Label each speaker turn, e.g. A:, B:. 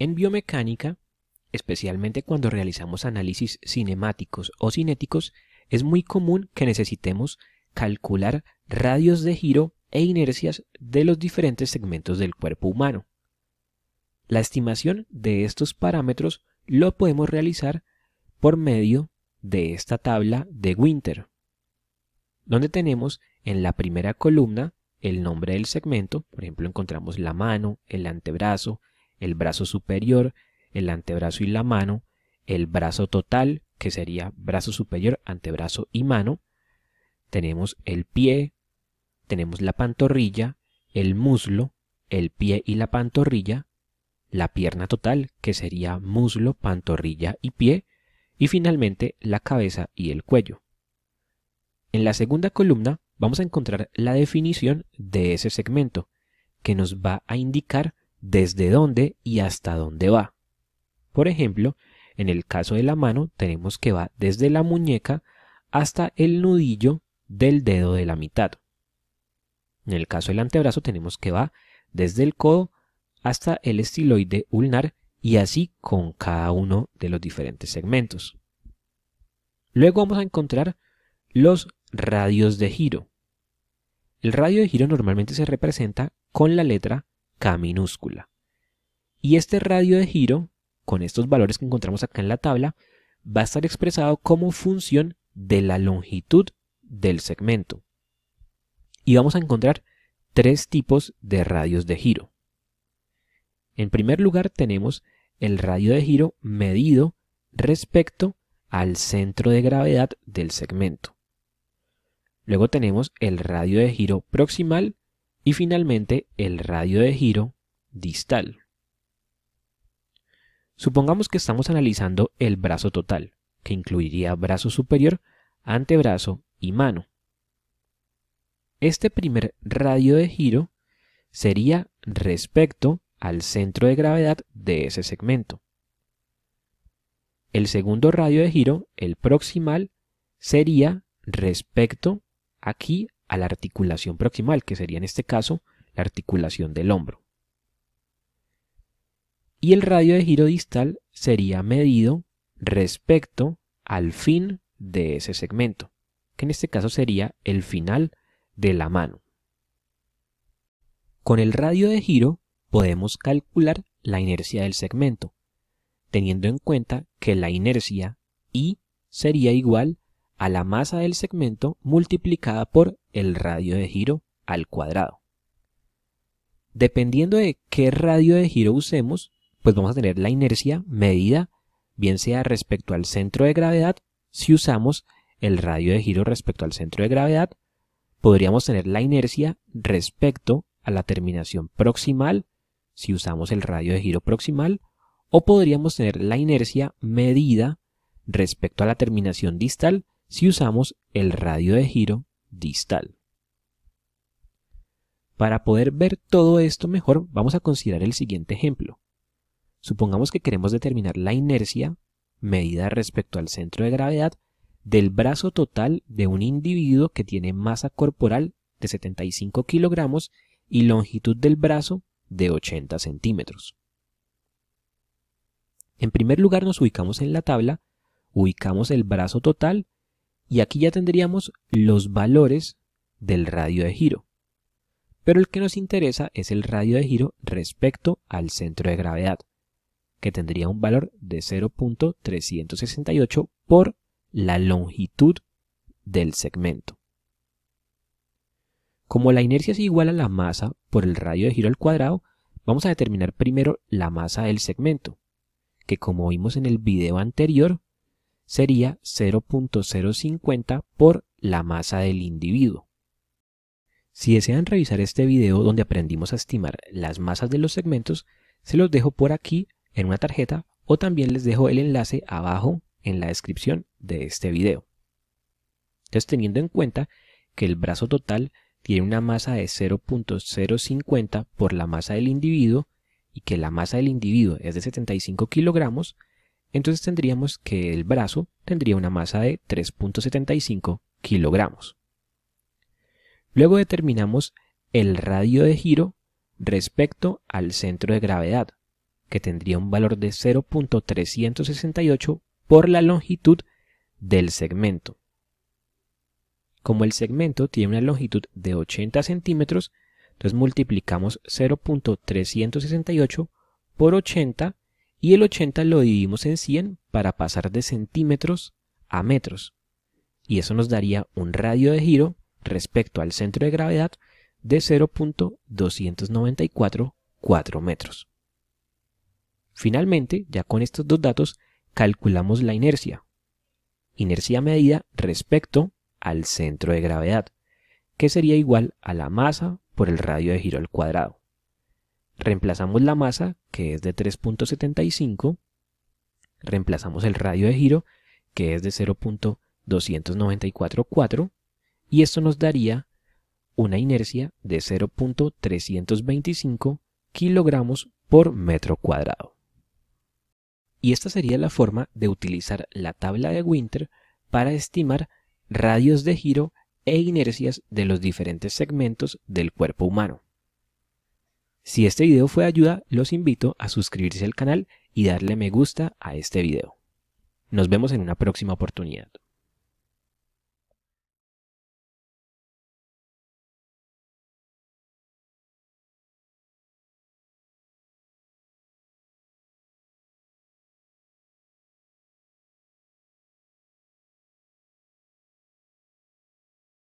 A: En biomecánica, especialmente cuando realizamos análisis cinemáticos o cinéticos, es muy común que necesitemos calcular radios de giro e inercias de los diferentes segmentos del cuerpo humano. La estimación de estos parámetros lo podemos realizar por medio de esta tabla de Winter, donde tenemos en la primera columna el nombre del segmento, por ejemplo encontramos la mano, el antebrazo, el brazo superior, el antebrazo y la mano, el brazo total, que sería brazo superior, antebrazo y mano, tenemos el pie, tenemos la pantorrilla, el muslo, el pie y la pantorrilla, la pierna total, que sería muslo, pantorrilla y pie, y finalmente la cabeza y el cuello. En la segunda columna vamos a encontrar la definición de ese segmento, que nos va a indicar desde dónde y hasta dónde va. Por ejemplo, en el caso de la mano tenemos que va desde la muñeca hasta el nudillo del dedo de la mitad. En el caso del antebrazo tenemos que va desde el codo hasta el estiloide ulnar y así con cada uno de los diferentes segmentos. Luego vamos a encontrar los radios de giro. El radio de giro normalmente se representa con la letra minúscula. Y este radio de giro, con estos valores que encontramos acá en la tabla, va a estar expresado como función de la longitud del segmento. Y vamos a encontrar tres tipos de radios de giro. En primer lugar tenemos el radio de giro medido respecto al centro de gravedad del segmento. Luego tenemos el radio de giro proximal y finalmente el radio de giro distal. Supongamos que estamos analizando el brazo total, que incluiría brazo superior, antebrazo y mano. Este primer radio de giro sería respecto al centro de gravedad de ese segmento. El segundo radio de giro, el proximal, sería respecto aquí a la articulación proximal, que sería en este caso la articulación del hombro. Y el radio de giro distal sería medido respecto al fin de ese segmento, que en este caso sería el final de la mano. Con el radio de giro podemos calcular la inercia del segmento, teniendo en cuenta que la inercia I sería igual a la masa del segmento multiplicada por el radio de giro al cuadrado. Dependiendo de qué radio de giro usemos, pues vamos a tener la inercia medida, bien sea respecto al centro de gravedad, si usamos el radio de giro respecto al centro de gravedad, podríamos tener la inercia respecto a la terminación proximal, si usamos el radio de giro proximal, o podríamos tener la inercia medida respecto a la terminación distal si usamos el radio de giro distal. Para poder ver todo esto mejor, vamos a considerar el siguiente ejemplo. Supongamos que queremos determinar la inercia, medida respecto al centro de gravedad, del brazo total de un individuo que tiene masa corporal de 75 kilogramos y longitud del brazo de 80 centímetros. En primer lugar nos ubicamos en la tabla, ubicamos el brazo total y aquí ya tendríamos los valores del radio de giro. Pero el que nos interesa es el radio de giro respecto al centro de gravedad, que tendría un valor de 0.368 por la longitud del segmento. Como la inercia es igual a la masa por el radio de giro al cuadrado, vamos a determinar primero la masa del segmento, que como vimos en el video anterior, sería 0.050 por la masa del individuo. Si desean revisar este video donde aprendimos a estimar las masas de los segmentos, se los dejo por aquí en una tarjeta o también les dejo el enlace abajo en la descripción de este video. Entonces teniendo en cuenta que el brazo total tiene una masa de 0.050 por la masa del individuo y que la masa del individuo es de 75 kilogramos, entonces tendríamos que el brazo tendría una masa de 3.75 kilogramos. Luego determinamos el radio de giro respecto al centro de gravedad, que tendría un valor de 0.368 por la longitud del segmento. Como el segmento tiene una longitud de 80 centímetros, entonces multiplicamos 0.368 por 80 y el 80 lo dividimos en 100 para pasar de centímetros a metros. Y eso nos daría un radio de giro respecto al centro de gravedad de 0.2944 metros. Finalmente, ya con estos dos datos, calculamos la inercia. Inercia medida respecto al centro de gravedad, que sería igual a la masa por el radio de giro al cuadrado. Reemplazamos la masa, que es de 3.75, reemplazamos el radio de giro, que es de 0.2944, y esto nos daría una inercia de 0.325 kilogramos por metro cuadrado. Y esta sería la forma de utilizar la tabla de Winter para estimar radios de giro e inercias de los diferentes segmentos del cuerpo humano. Si este video fue de ayuda, los invito a suscribirse al canal y darle me gusta a este video. Nos vemos en una próxima oportunidad.